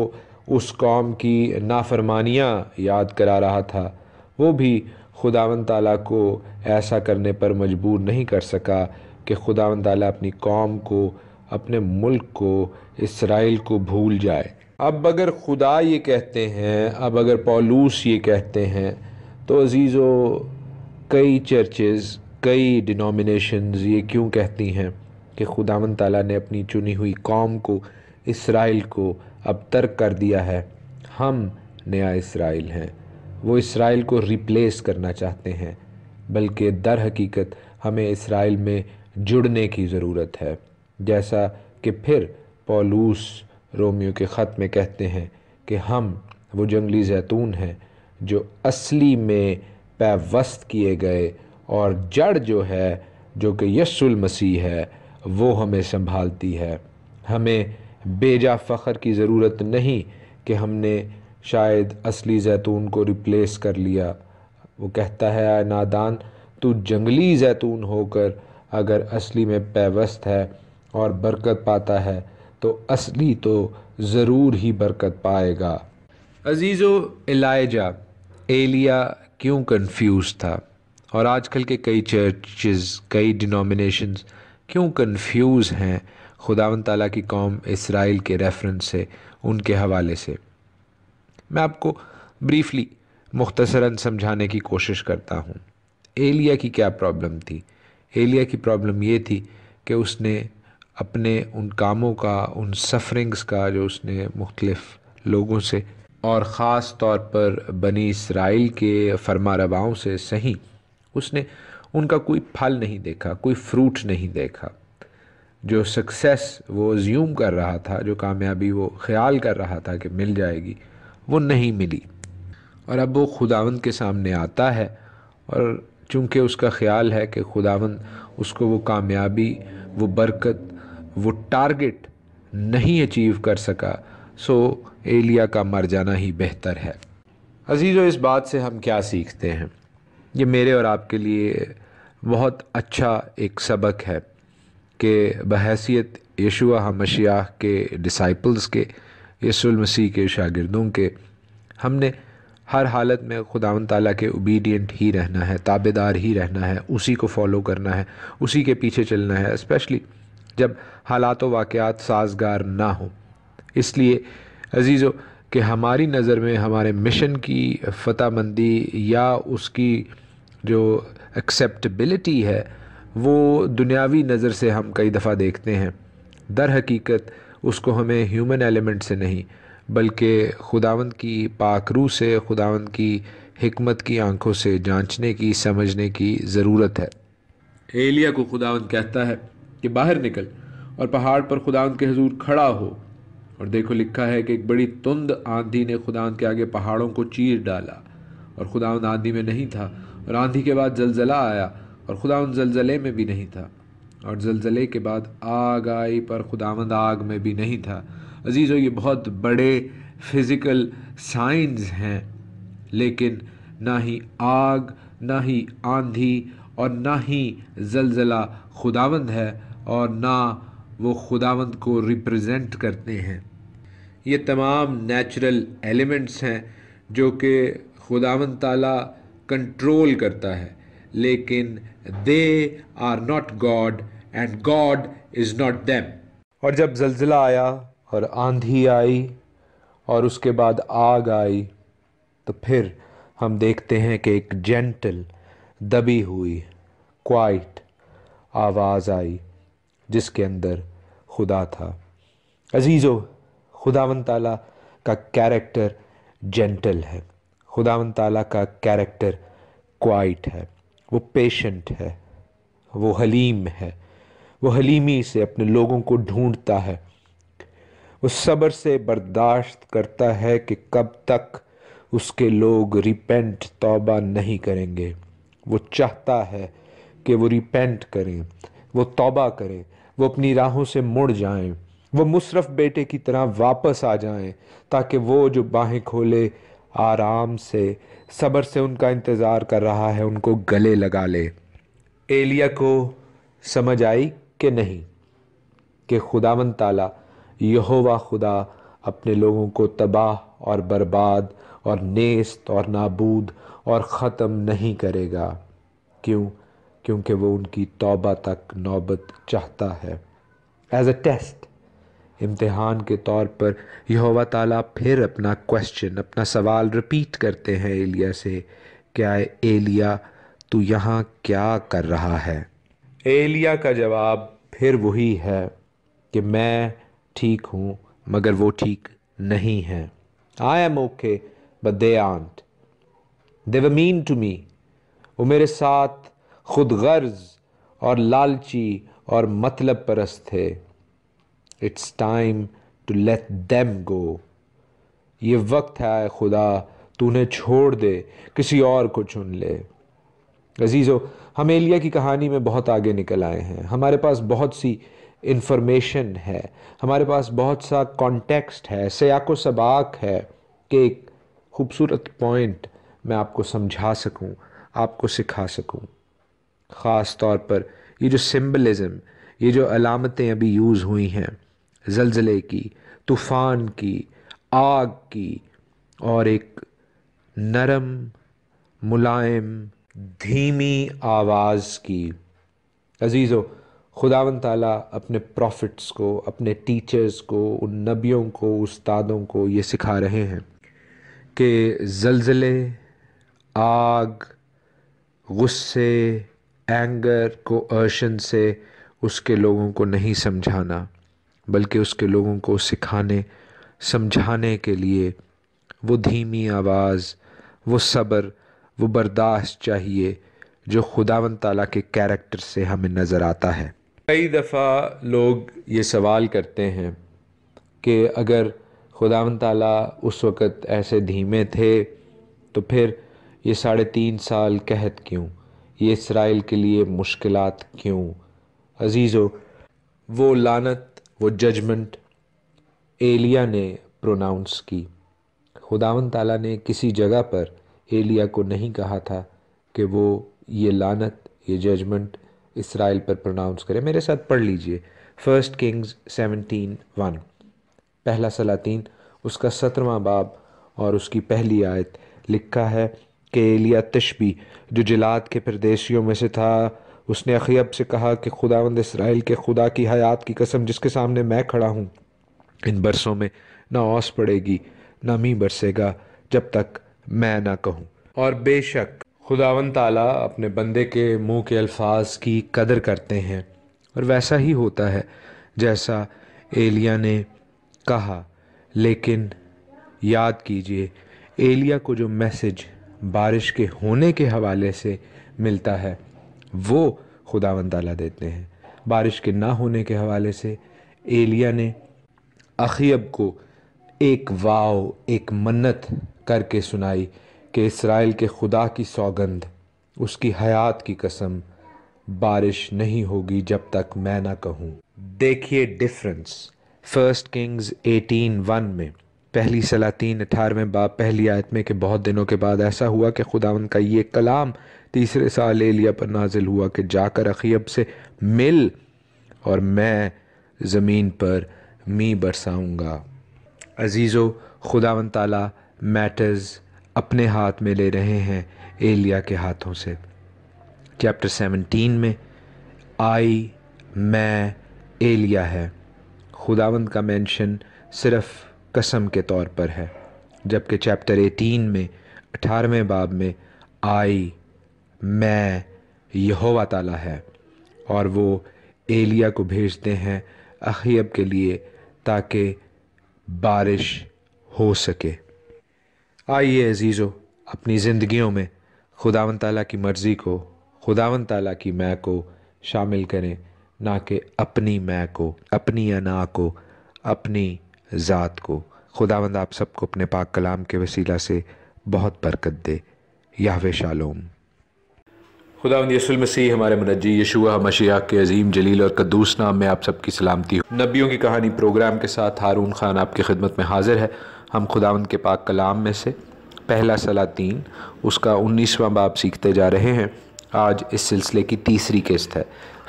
اس قوم کی نافرمانیاں یاد کرا رہا تھا وہ بھی خداون تعالیٰ کو ایسا کرنے پر مجبور نہیں کر سکا کہ خداون تعالیٰ اپنی قوم کو اپنے ملک کو اسرائیل کو بھول جائے اب اگر خدا یہ کہتے ہیں اب اگر پولوس یہ کہتے ہیں تو عزیز و کئی چرچز کئی ڈینومینیشنز یہ کیوں کہتی ہیں کہ خدا تعالیٰ نے اپنی چنی ہوئی قوم کو اسرائیل کو اب ترک کر دیا ہے ہم نیا اسرائیل ہیں وہ اسرائیل کو ریپلیس کرنا چاہتے ہیں بلکہ در حقیقت ہمیں اسرائیل میں جڑنے کی ضرورت ہے جیسا کہ پھر پولوس رومیو کے خط میں کہتے ہیں کہ ہم وہ جنگلی زیتون ہیں جو اصلی میں پیوست کیے گئے اور جڑ جو ہے جو کہ یس المسیح ہے وہ ہمیں سنبھالتی ہے ہمیں بے جا فخر کی ضرورت نہیں کہ ہم نے شاید اصلی زیتون کو ریپلیس کر لیا وہ کہتا ہے اے نادان تو جنگلی زیتون ہو کر اگر اصلی میں پیوست ہے اور برکت پاتا ہے تو اصلی تو ضرور ہی برکت پائے گا عزیز و الائجہ ایلیا کیوں کنفیوز تھا اور آج کل کے کئی چرچز کئی ڈینومینیشنز کیوں کنفیوز ہیں خداون تعالیٰ کی قوم اسرائیل کے ریفرنس سے ان کے حوالے سے میں آپ کو بریفلی مختصراً سمجھانے کی کوشش کرتا ہوں ایلیا کی کیا پرابلم تھی ایلیا کی پرابلم یہ تھی کہ اس نے اپنے ان کاموں کا ان سفرنگز کا جو اس نے مختلف لوگوں سے اور خاص طور پر بنی اسرائیل کے فرما رواؤں سے صحیح اس نے ان کا کوئی پھل نہیں دیکھا کوئی فروٹ نہیں دیکھا جو سکسیس وہ زیوم کر رہا تھا جو کامیابی وہ خیال کر رہا تھا کہ مل جائے گی وہ نہیں ملی اور اب وہ خداون کے سامنے آتا ہے اور چونکہ اس کا خیال ہے کہ خداون اس کو وہ کامیابی وہ برکت وہ ٹارگٹ نہیں اچیو کر سکا سو ایلیا کا مر جانا ہی بہتر ہے عزیز و اس بات سے ہم کیا سیکھتے ہیں یہ میرے اور آپ کے لیے بہت اچھا ایک سبق ہے کہ بحیثیت یشوہ ہم کے ڈسائپلز کے یسو المسیح کے شاگردوں کے ہم نے ہر حالت میں خدا و تعالیٰ کے اوبیڈینٹ ہی رہنا ہے تابے دار ہی رہنا ہے اسی کو فالو کرنا ہے اسی کے پیچھے چلنا ہے اسپیشلی جب حالات و واقعات سازگار نہ ہوں اس لیے عزیز کہ ہماری نظر میں ہمارے مشن کی فتح مندی یا اس کی جو ایکسیپٹیبلٹی ہے وہ دنیاوی نظر سے ہم کئی دفعہ دیکھتے ہیں در حقیقت اس کو ہمیں ہیومن ایلیمنٹ سے نہیں بلکہ خداوند کی پاک روح سے خداوند کی حکمت کی آنکھوں سے جانچنے کی سمجھنے کی ضرورت ہے ایلیا کو خداوند کہتا ہے کہ باہر نکل اور پہاڑ پر خداوند کے حضور کھڑا ہو اور دیکھو لکھا ہے کہ ایک بڑی تند آندھی نے خداوند کے آگے پہاڑوں کو چیر ڈالا اور خداوند آندھی میں نہیں تھا اور آندھی کے بعد زلزلہ آیا اور خداوند زلزلے میں بھی نہیں تھا اور زلزلے کے بعد آگ آئی پر خداوند آگ میں بھی نہیں تھا عزیز یہ بہت بڑے فزیکل سائنز ہیں لیکن نہ ہی آگ نہ ہی آندھی اور نہ ہی زلزلہ خداوند ہے اور نہ وہ خداوند کو ریپرزینٹ کرتے ہیں یہ تمام نیچرل ایلیمنٹس ہیں جو کہ خداوند تعالیٰ کنٹرول کرتا ہے لیکن they are not God and God is not them اور جب زلزلہ آیا اور آندھی آئی اور اس کے بعد آگ آئی تو پھر ہم دیکھتے ہیں کہ ایک جینٹل دبی ہوئی کوائٹ آواز آئی جس کے اندر خدا تھا عزیز و خدا ون تعالیٰ کا کیریکٹر جینٹل ہے خدا ون تعالیٰ کا کیریکٹر کوائٹ ہے وہ پیشنٹ ہے وہ حلیم ہے وہ حلیمی سے اپنے لوگوں کو ڈھونڈتا ہے وہ صبر سے برداشت کرتا ہے کہ کب تک اس کے لوگ ریپینٹ توبہ نہیں کریں گے وہ چاہتا ہے کہ وہ ریپینٹ کریں وہ توبہ کریں وہ اپنی راہوں سے مڑ جائیں وہ مصرف بیٹے کی طرح واپس آ جائیں تاکہ وہ جو باہیں کھولے آرام سے صبر سے ان کا انتظار کر رہا ہے ان کو گلے لگا لے ایلیا کو سمجھ آئی کہ نہیں کہ خدا من تعالیٰ یہو خدا اپنے لوگوں کو تباہ اور برباد اور نیست اور نابود اور ختم نہیں کرے گا کیوں کیونکہ وہ ان کی توبہ تک نوبت چاہتا ہے ایز اے ٹیسٹ امتحان کے طور پر یہ ہوا تعالیٰ پھر اپنا کوشچن اپنا سوال رپیٹ کرتے ہیں ایلیا سے کہ آئے ایلیا تو یہاں کیا کر رہا ہے ایلیا کا جواب پھر وہی ہے کہ میں ٹھیک ہوں مگر وہ ٹھیک نہیں ہے I am okay but they aren't the woman to me وہ میرے ساتھ خود غرض اور لالچی اور مطلب پرست تھے it's time to let them go یہ وقت ہے خدا تو انہیں چھوڑ دے کسی اور کو چن لے عزیز و ہم ایلیا کی کہانی میں بہت آگے نکل آئے ہیں ہمارے پاس بہت سی انفارمیشن ہے ہمارے پاس بہت سا کانٹیکسٹ ہے سیاق و سباق ہے کہ ایک خوبصورت پوائنٹ میں آپ کو سمجھا سکوں آپ کو سکھا سکوں خاص طور پر یہ جو سمبلزم یہ جو علامتیں ابھی یوز ہوئی ہیں زلزلے کی طوفان کی آگ کی اور ایک نرم ملائم دھیمی آواز کی عزیز و خدا و تعالیٰ اپنے پروفٹس کو اپنے ٹیچرز کو ان نبیوں کو استادوں کو یہ سکھا رہے ہیں کہ زلزلے آگ غصے اینگر کو ارشن سے اس کے لوگوں کو نہیں سمجھانا بلکہ اس کے لوگوں کو سکھانے سمجھانے کے لیے وہ دھیمی آواز وہ صبر وہ برداشت چاہیے جو خدا و تعالیٰ کے کیریکٹر سے ہمیں نظر آتا ہے کئی دفعہ لوگ یہ سوال کرتے ہیں کہ اگر خدا و تعالیٰ اس وقت ایسے دھیمے تھے تو پھر یہ ساڑھے تین سال قحط کیوں یہ اسرائیل کے لیے مشکلات کیوں عزیزو وہ لانت وہ ججمنٹ ایلیا نے پروناؤنس کی خداون تعالیٰ نے کسی جگہ پر ایلیا کو نہیں کہا تھا کہ وہ یہ لانت یہ ججمنٹ اسرائیل پر پروناؤنس کرے میرے ساتھ پڑھ لیجئے فرسٹ کنگز سیونٹین ون پہلا سلاطین اس کا سترواں باب اور اس کی پہلی آیت لکھا ہے کہ ایلیا تشبی جو جلات کے پردیسیوں میں سے تھا اس نے اخیب سے کہا کہ خداوند اسرائیل کے خدا کی حیات کی قسم جس کے سامنے میں کھڑا ہوں ان برسوں میں نہ اوس پڑے گی نہ می برسے گا جب تک میں نہ کہوں اور بے شک خداون تعالیٰ اپنے بندے کے منہ کے الفاظ کی قدر کرتے ہیں اور ویسا ہی ہوتا ہے جیسا ایلیا نے کہا لیکن یاد کیجئے ایلیا کو جو میسج بارش کے ہونے کے حوالے سے ملتا ہے وہ خدا و تعالیٰ دیتے ہیں بارش کے نہ ہونے کے حوالے سے ایلیا نے اخیب کو ایک واؤ ایک منت کر کے سنائی کہ اسرائیل کے خدا کی سوگند اس کی حیات کی قسم بارش نہیں ہوگی جب تک میں نہ کہوں دیکھیے difference first Kings eighteen one میں پہلی سلاطین اٹھارہویں باپ پہلی آیت میں کہ بہت دنوں کے بعد ایسا ہوا کہ خداون کا یہ کلام تیسرے سال ایلیا پر نازل ہوا کہ جا کر اخیب سے مل اور میں زمین پر می برساؤں گا خدا و خداون تعالیٰ میٹرز اپنے ہاتھ میں لے رہے ہیں ایلیا کے ہاتھوں سے چیپٹر سیونٹین میں آئی میں ایلیا ہے خداوند کا مینشن صرف قسم کے طور پر ہے جبکہ چیپٹر ایٹین میں اٹھارہویں باب میں آئی میں یہ ہوا تعالیٰ ہے اور وہ ایلیا کو بھیجتے ہیں اخیب کے لیے تاکہ بارش ہو سکے آئیے عزیزو اپنی زندگیوں میں خدا و تعالیٰ کی مرضی کو خدا و تعالیٰ کی میں کو شامل کریں نہ کہ اپنی میں کو اپنی انا کو اپنی ذات کو خدا آپ سب کو اپنے پاک کلام کے وسیلہ سے بہت برکت دے یا شالوم خدا یسو المسیح ہمارے منجی یشوع مشیح کے عظیم جلیل اور قدوس نام میں آپ سب کی سلامتی ہوں نبیوں کی کہانی پروگرام کے ساتھ ہارون خان آپ کی خدمت میں حاضر ہے ہم خداوند کے پاک کلام میں سے پہلا سلاطین اس کا انیسواں باب سیکھتے جا رہے ہیں آج اس سلسلے کی تیسری قسط ہے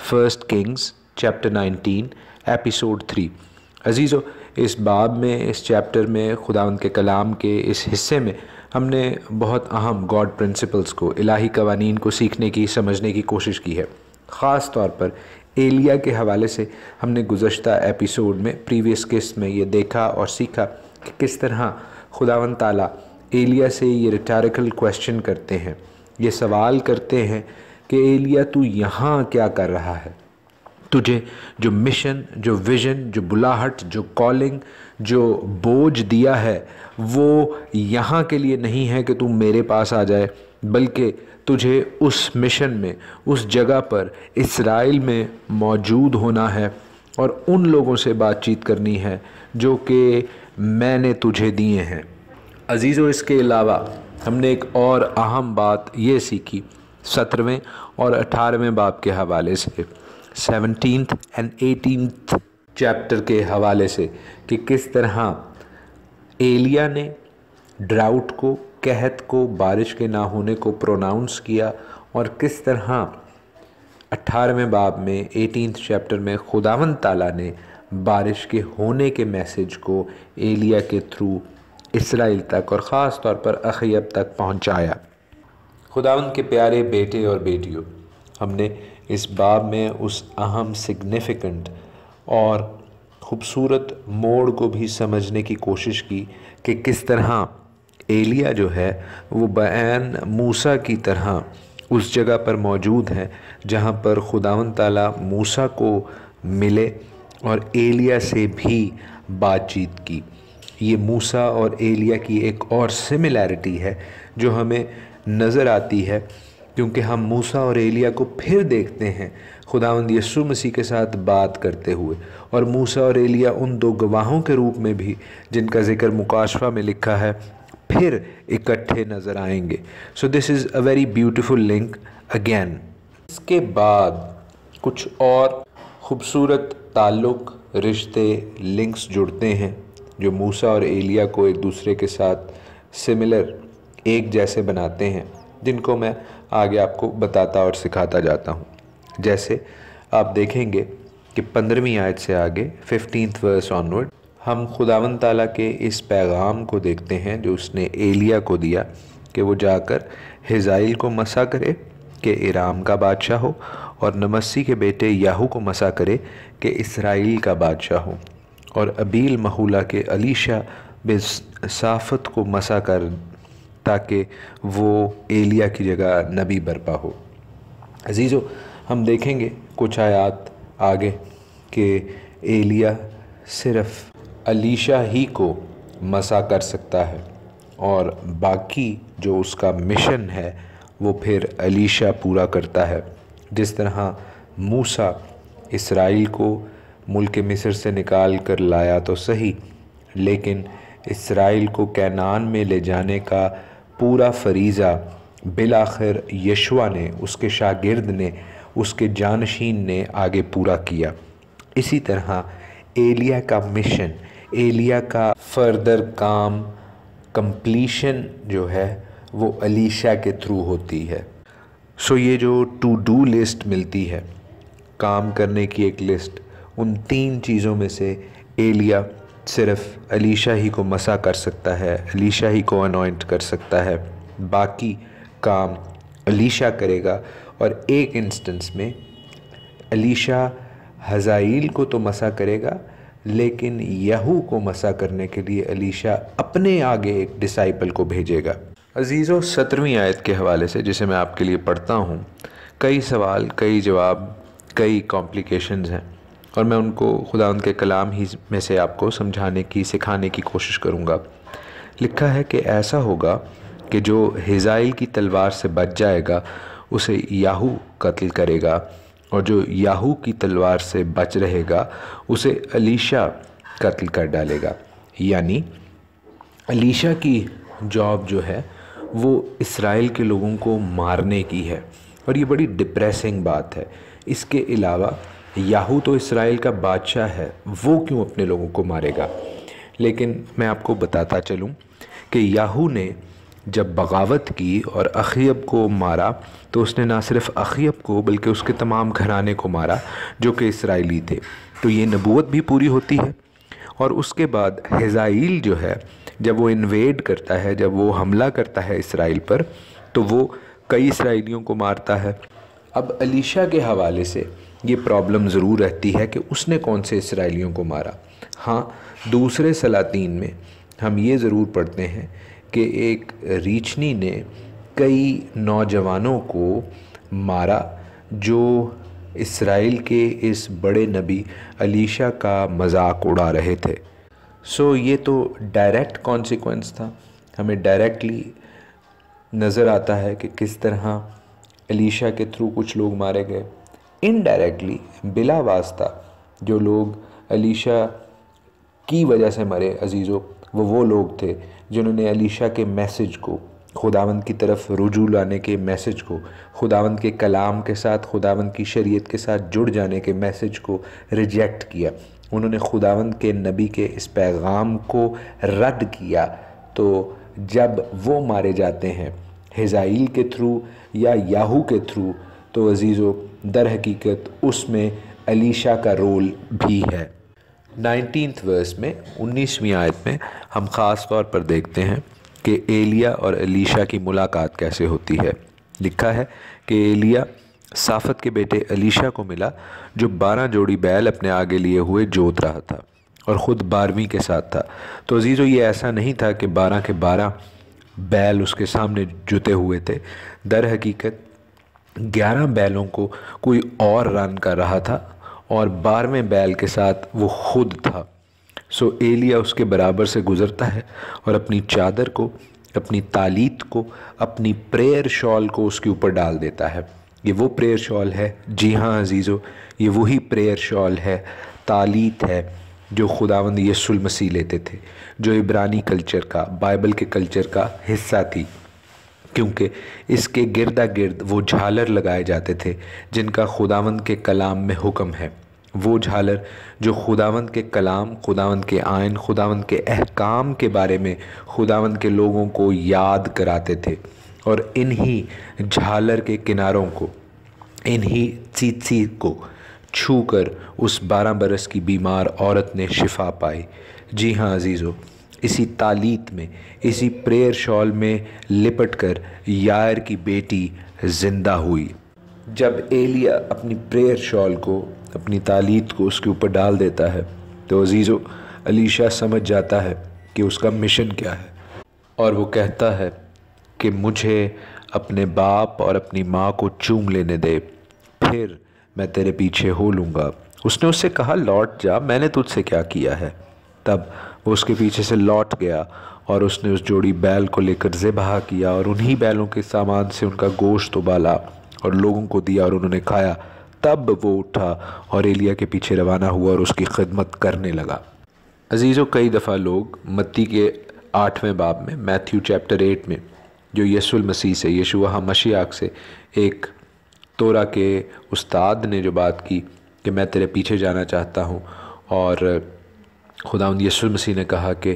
first Kings chapter nineteen episode three عزیزو اس باب میں اس چیپٹر میں خداوند کے کلام کے اس حصے میں ہم نے بہت اہم گاڈ پرنسپلز کو الہی قوانین کو سیکھنے کی سمجھنے کی کوشش کی ہے خاص طور پر ایلیا کے حوالے سے ہم نے گزشتہ ایپیسوڈ میں پریویس قسط میں یہ دیکھا اور سیکھا کہ کس طرح خداون تعالیٰ ایلیا سے یہ ریٹاریکل کویشچن کرتے ہیں یہ سوال کرتے ہیں کہ ایلیا تو یہاں کیا کر رہا ہے تجھے جو مشن جو ویژن جو بلاہٹ جو کالنگ جو بوجھ دیا ہے وہ یہاں کے لیے نہیں ہے کہ تم میرے پاس آ جائے بلکہ تجھے اس مشن میں اس جگہ پر اسرائیل میں موجود ہونا ہے اور ان لوگوں سے بات چیت کرنی ہے جو کہ میں نے تجھے دیے ہیں عزیز و اس کے علاوہ ہم نے ایک اور اہم بات یہ سیکھی سترویں اور اٹھارہویں باپ کے حوالے سے سیونٹینتھ اینڈ ایٹینتھ چیپٹر کے حوالے سے کہ کس طرح ایلیا نے ڈراؤٹ کو کہت کو بارش کے نہ ہونے کو پروناؤنس کیا اور کس طرح اٹھارہویں باب میں ایٹینتھ چیپٹر میں خداون تعالیٰ نے بارش کے ہونے کے میسج کو ایلیا کے تھرو اسرائیل تک اور خاص طور پر اخیب تک پہنچایا خداون کے پیارے بیٹے اور بیٹیوں ہم نے اس باب میں اس اہم سگنیفیکنٹ اور خوبصورت موڑ کو بھی سمجھنے کی کوشش کی کہ کس طرح ایلیا جو ہے وہ بیان موسیٰ کی طرح اس جگہ پر موجود ہیں جہاں پر خداون تعالیٰ موسیٰ کو ملے اور ایلیا سے بھی بات چیت کی یہ موسا اور ایلیا کی ایک اور سملیرٹی ہے جو ہمیں نظر آتی ہے کیونکہ ہم موسیٰ اور ایلیا کو پھر دیکھتے ہیں خداوند یسو مسیح کے ساتھ بات کرتے ہوئے اور موسیٰ اور ایلیا ان دو گواہوں کے روپ میں بھی جن کا ذکر مکاشفہ میں لکھا ہے پھر اکٹھے نظر آئیں گے so this is a very beautiful link again اس کے بعد کچھ اور خوبصورت تعلق رشتے لنکس جڑتے ہیں جو موسیٰ اور ایلیا کو ایک دوسرے کے ساتھ سملر ایک جیسے بناتے ہیں جن کو میں آگے آپ کو بتاتا اور سکھاتا جاتا ہوں جیسے آپ دیکھیں گے کہ پندرہویں آیت سے آگے ففٹینتھ ورس آنورڈ ہم خداون تعالیٰ کے اس پیغام کو دیکھتے ہیں جو اس نے ایلیا کو دیا کہ وہ جا کر ہزائل کو مسا کرے کہ ارام کا بادشاہ ہو اور نمسی کے بیٹے یاہو کو مسا کرے کہ اسرائیل کا بادشاہ ہو اور ابیل محولہ کے علیشہ بے صافت کو مسا کر تاکہ وہ ایلیا کی جگہ نبی برپا ہو عزیزو ہم دیکھیں گے کچھ آیات آگے کہ ایلیا صرف علیشہ ہی کو مسا کر سکتا ہے اور باقی جو اس کا مشن ہے وہ پھر علیشہ پورا کرتا ہے جس طرح موسا اسرائیل کو ملک مصر سے نکال کر لایا تو صحیح لیکن اسرائیل کو کینان میں لے جانے کا پورا فریضہ بالآخر یشوا نے اس کے شاگرد نے اس کے جانشین نے آگے پورا کیا اسی طرح ایلیا کا مشن ایلیا کا فردر کام کمپلیشن جو ہے وہ علیشہ کے تھرو ہوتی ہے سو یہ جو ٹو ڈو لسٹ ملتی ہے کام کرنے کی ایک لسٹ ان تین چیزوں میں سے ایلیا صرف علیشہ ہی کو مسا کر سکتا ہے علیشہ ہی کو انوائنٹ کر سکتا ہے باقی کام علیشہ کرے گا اور ایک انسٹنس میں علیشہ ہزائیل کو تو مسا کرے گا لیکن یہو کو مسا کرنے کے لیے علیشہ اپنے آگے ایک ڈسائپل کو بھیجے گا عزیز و سترویں آیت کے حوالے سے جسے میں آپ کے لیے پڑھتا ہوں کئی سوال کئی جواب کئی کمپلیکیشنز ہیں اور میں ان کو خدا ان کے کلام ہی میں سے آپ کو سمجھانے کی سکھانے کی کوشش کروں گا لکھا ہے کہ ایسا ہوگا کہ جو ہزائل کی تلوار سے بچ جائے گا اسے یاہو قتل کرے گا اور جو یاہو کی تلوار سے بچ رہے گا اسے علیشہ قتل کر ڈالے گا یعنی علیشہ کی جاب جو ہے وہ اسرائیل کے لوگوں کو مارنے کی ہے اور یہ بڑی ڈپریسنگ بات ہے اس کے علاوہ یاہو تو اسرائیل کا بادشاہ ہے وہ کیوں اپنے لوگوں کو مارے گا لیکن میں آپ کو بتاتا چلوں کہ یاہو نے جب بغاوت کی اور اخیب کو مارا تو اس نے نہ صرف اخیب کو بلکہ اس کے تمام گھرانے کو مارا جو کہ اسرائیلی تھے تو یہ نبوت بھی پوری ہوتی ہے اور اس کے بعد ہزائیل جو ہے جب وہ انویڈ کرتا ہے جب وہ حملہ کرتا ہے اسرائیل پر تو وہ کئی اسرائیلیوں کو مارتا ہے اب علیشہ کے حوالے سے یہ پرابلم ضرور رہتی ہے کہ اس نے کون سے اسرائیلیوں کو مارا ہاں دوسرے سلاطین میں ہم یہ ضرور پڑھتے ہیں کہ ایک ریچھنی نے کئی نوجوانوں کو مارا جو اسرائیل کے اس بڑے نبی علیشہ کا مذاق اڑا رہے تھے سو یہ تو ڈائریکٹ کانسیکوینس تھا ہمیں ڈائریکٹلی نظر آتا ہے کہ کس طرح علیشہ کے تھرو کچھ لوگ مارے گئے انڈائریکٹلی بلا واسطہ جو لوگ علیشہ کی وجہ سے مرے عزیزوں وہ وہ لوگ تھے جنہوں نے علیشہ کے میسج کو خداوند کی طرف رجوع لانے کے میسج کو خداوند کے کلام کے ساتھ خداوند کی شریعت کے ساتھ جڑ جانے کے میسج کو ریجیکٹ کیا انہوں نے خداوند کے نبی کے اس پیغام کو رد کیا تو جب وہ مارے جاتے ہیں ہزائیل کے تھرو یا یاہو کے تھرو تو عزیز و حقیقت اس میں علیشہ کا رول بھی ہے نائنٹینتھ ورس میں انیسویں آیت میں ہم خاص طور پر دیکھتے ہیں کہ ایلیا اور علیشا کی ملاقات کیسے ہوتی ہے لکھا ہے کہ ایلیا صافت کے بیٹے علیشا کو ملا جو بارہ جوڑی بیل اپنے آگے لیے ہوئے جوت رہا تھا اور خود بارہویں کے ساتھ تھا تو و یہ ایسا نہیں تھا کہ بارہ کے بارہ بیل اس کے سامنے جتے ہوئے تھے در حقیقت گیارہ بیلوں کو کوئی اور رن کر رہا تھا اور بارہویں بیل کے ساتھ وہ خود تھا سو ایلیا اس کے برابر سے گزرتا ہے اور اپنی چادر کو اپنی تالیت کو اپنی پریئر شال کو اس کے اوپر ڈال دیتا ہے یہ وہ پریئر شال ہے جی ہاں عزیزو یہ وہی پریئر شال ہے تالیت ہے جو خداوند خداون المسیح لیتے تھے جو عبرانی کلچر کا بائبل کے کلچر کا حصہ تھی کیونکہ اس کے گردا گرد وہ جھالر لگائے جاتے تھے جن کا خداوند کے کلام میں حکم ہے وہ جھالر جو خداوند کے کلام خداوند کے آئین خداوند کے احکام کے بارے میں خداوند کے لوگوں کو یاد کراتے تھے اور انہی جھالر کے کناروں کو انہی چیچی کو چھو کر اس بارہ برس کی بیمار عورت نے شفا پائی جی ہاں عزیزو اسی تالیت میں اسی پریئر شال میں لپٹ کر یار کی بیٹی زندہ ہوئی جب ایلیا اپنی پریئر شال کو اپنی تالیت کو اس کے اوپر ڈال دیتا ہے تو عزیز و علیشہ سمجھ جاتا ہے کہ اس کا مشن کیا ہے اور وہ کہتا ہے کہ مجھے اپنے باپ اور اپنی ماں کو چوم لینے دے پھر میں تیرے پیچھے ہو لوں گا اس نے اس سے کہا لوٹ جا میں نے تجھ سے کیا کیا ہے تب وہ اس کے پیچھے سے لوٹ گیا اور اس نے اس جوڑی بیل کو لے کر زبہ کیا اور انہی بیلوں کے سامان سے ان کا گوشت ابالا اور لوگوں کو دیا اور انہوں نے کھایا تب وہ اٹھا اور ایلیا کے پیچھے روانہ ہوا اور اس کی خدمت کرنے لگا عزیزوں کئی دفعہ لوگ متی کے آٹھویں باب میں میتھیو چیپٹر ایٹ میں جو یسو المسیح سے یسوہا مشیاق سے ایک تورا کے استاد نے جو بات کی کہ میں تیرے پیچھے جانا چاہتا ہوں اور خدا ان یسو مسیح نے کہا کہ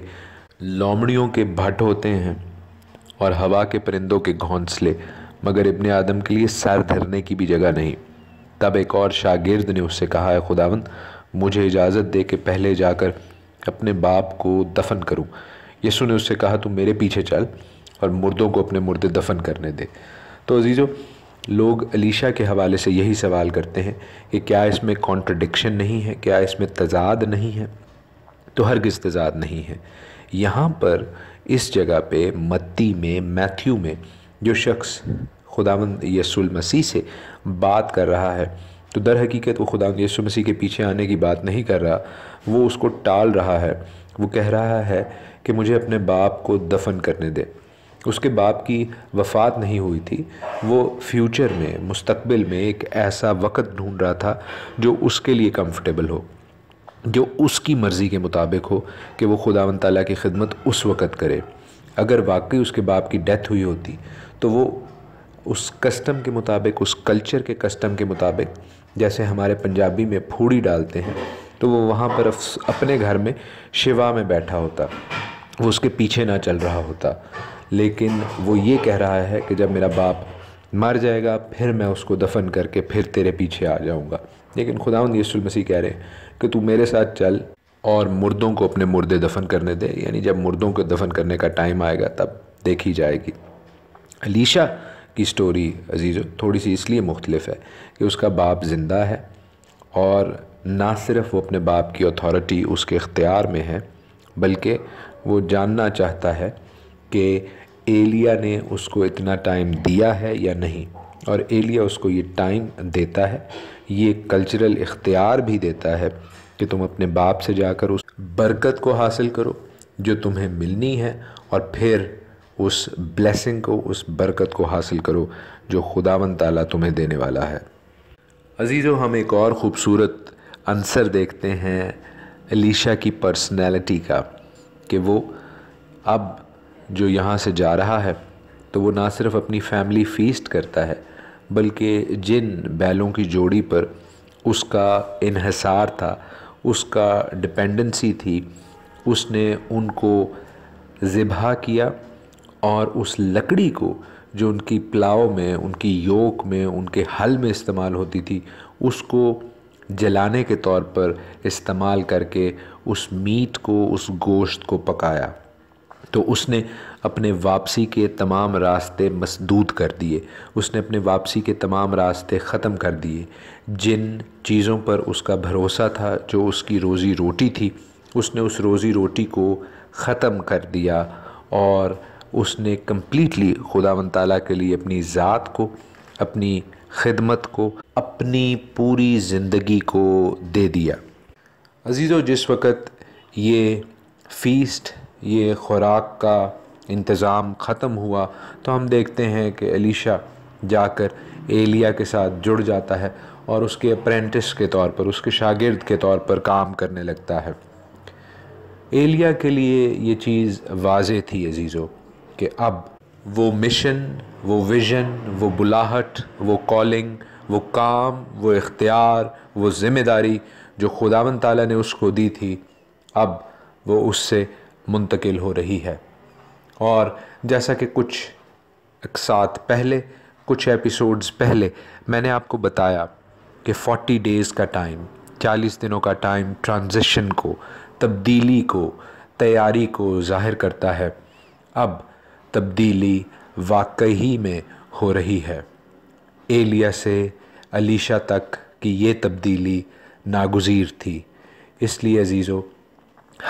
لومڑیوں کے بھٹ ہوتے ہیں اور ہوا کے پرندوں کے گھونسلے مگر ابن آدم کے لیے سر دھرنے کی بھی جگہ نہیں تب ایک اور شاگرد نے اس سے کہا ہے خداون مجھے اجازت دے کہ پہلے جا کر اپنے باپ کو دفن کروں یسو نے اس سے کہا تو میرے پیچھے چل اور مردوں کو اپنے مردے دفن کرنے دے تو عزیزو لوگ علیشا کے حوالے سے یہی سوال کرتے ہیں کہ کیا اس میں کانٹرڈکشن نہیں ہے کیا اس میں تضاد نہیں ہے تو ہرگز تجاد نہیں ہے یہاں پر اس جگہ پہ متی میں میتھیو میں جو شخص خداوند یسو المسیح سے بات کر رہا ہے تو در حقیقت وہ خداوند یسو المسیح کے پیچھے آنے کی بات نہیں کر رہا وہ اس کو ٹال رہا ہے وہ کہہ رہا ہے کہ مجھے اپنے باپ کو دفن کرنے دے اس کے باپ کی وفات نہیں ہوئی تھی وہ فیوچر میں مستقبل میں ایک ایسا وقت ڈھونڈ رہا تھا جو اس کے لیے کمفرٹیبل ہو جو اس کی مرضی کے مطابق ہو کہ وہ خداون تعالیٰ کی خدمت اس وقت کرے اگر واقعی اس کے باپ کی ڈیتھ ہوئی ہوتی تو وہ اس کسٹم کے مطابق اس کلچر کے کسٹم کے مطابق جیسے ہمارے پنجابی میں پھوڑی ڈالتے ہیں تو وہ وہاں پر اپنے گھر میں شیوا میں بیٹھا ہوتا وہ اس کے پیچھے نہ چل رہا ہوتا لیکن وہ یہ کہہ رہا ہے کہ جب میرا باپ مر جائے گا پھر میں اس کو دفن کر کے پھر تیرے پیچھے آ جاؤں گا لیکن خدا ان یسو المسیح کہہ رہے ہیں کہ تو میرے ساتھ چل اور مردوں کو اپنے مردے دفن کرنے دے یعنی جب مردوں کو دفن کرنے کا ٹائم آئے گا تب دیکھی جائے گی علیشا کی سٹوری عزیز تھوڑی سی اس لیے مختلف ہے کہ اس کا باپ زندہ ہے اور نہ صرف وہ اپنے باپ کی اتھارٹی اس کے اختیار میں ہے بلکہ وہ جاننا چاہتا ہے کہ ایلیا نے اس کو اتنا ٹائم دیا ہے یا نہیں اور ایلیا اس کو یہ ٹائم دیتا ہے یہ کلچرل اختیار بھی دیتا ہے کہ تم اپنے باپ سے جا کر اس برکت کو حاصل کرو جو تمہیں ملنی ہے اور پھر اس بلیسنگ کو اس برکت کو حاصل کرو جو خدا تعالیٰ تمہیں دینے والا ہے عزیزو ہم ایک اور خوبصورت عنصر دیکھتے ہیں علیشا کی پرسنالٹی کا کہ وہ اب جو یہاں سے جا رہا ہے تو وہ نہ صرف اپنی فیملی فیسٹ کرتا ہے بلکہ جن بیلوں کی جوڑی پر اس کا انحصار تھا اس کا ڈپینڈنسی تھی اس نے ان کو ذبح کیا اور اس لکڑی کو جو ان کی پلاؤ میں ان کی یوک میں ان کے حل میں استعمال ہوتی تھی اس کو جلانے کے طور پر استعمال کر کے اس میٹ کو اس گوشت کو پکایا تو اس نے اپنے واپسی کے تمام راستے مسدود کر دیے اس نے اپنے واپسی کے تمام راستے ختم کر دیے جن چیزوں پر اس کا بھروسہ تھا جو اس کی روزی روٹی تھی اس نے اس روزی روٹی کو ختم کر دیا اور اس نے کمپلیٹلی خدا و تعالیٰ کے لیے اپنی ذات کو اپنی خدمت کو اپنی پوری زندگی کو دے دیا عزیز و جس وقت یہ فیسٹ یہ خوراک کا انتظام ختم ہوا تو ہم دیکھتے ہیں کہ علیشا جا کر ایلیا کے ساتھ جڑ جاتا ہے اور اس کے اپرینٹس کے طور پر اس کے شاگرد کے طور پر کام کرنے لگتا ہے ایلیا کے لیے یہ چیز واضح تھی عزیزو کہ اب وہ مشن وہ ویژن وہ بلاہٹ وہ کالنگ وہ کام وہ اختیار وہ ذمہ داری جو خداون تعالیٰ نے اس کو دی تھی اب وہ اس سے منتقل ہو رہی ہے اور جیسا کہ کچھ اقساط پہلے کچھ ایپیسوڈز پہلے میں نے آپ کو بتایا کہ فورٹی ڈیز کا ٹائم چالیس دنوں کا ٹائم ٹرانزیشن کو تبدیلی کو تیاری کو ظاہر کرتا ہے اب تبدیلی واقعی میں ہو رہی ہے ایلیا سے علیشہ تک کی یہ تبدیلی ناگزیر تھی اس لیے عزیزو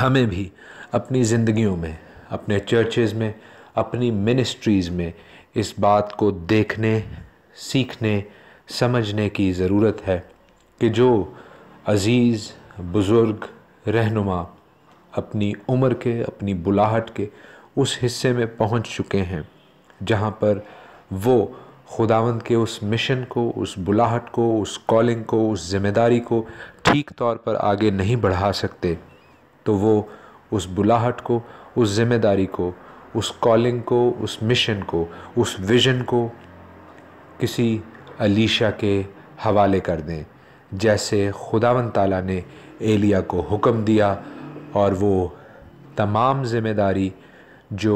ہمیں بھی اپنی زندگیوں میں اپنے چرچز میں اپنی منسٹریز میں اس بات کو دیکھنے سیکھنے سمجھنے کی ضرورت ہے کہ جو عزیز بزرگ رہنما اپنی عمر کے اپنی بلاہٹ کے اس حصے میں پہنچ چکے ہیں جہاں پر وہ خداوند کے اس مشن کو اس بلاہٹ کو اس کالنگ کو اس ذمہ داری کو ٹھیک طور پر آگے نہیں بڑھا سکتے تو وہ اس بلاہٹ کو اس ذمہ داری کو اس کالنگ کو اس مشن کو اس ویژن کو کسی علیشہ کے حوالے کر دیں جیسے خداون تعالیٰ نے ایلیا کو حکم دیا اور وہ تمام ذمہ داری جو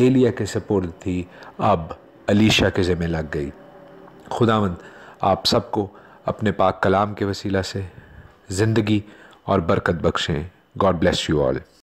ایلیا کے سپرد تھی اب علیشہ کے ذمہ لگ گئی خداون آپ سب کو اپنے پاک کلام کے وسیلہ سے زندگی اور برکت بخشیں گاڈ بلیس یو آل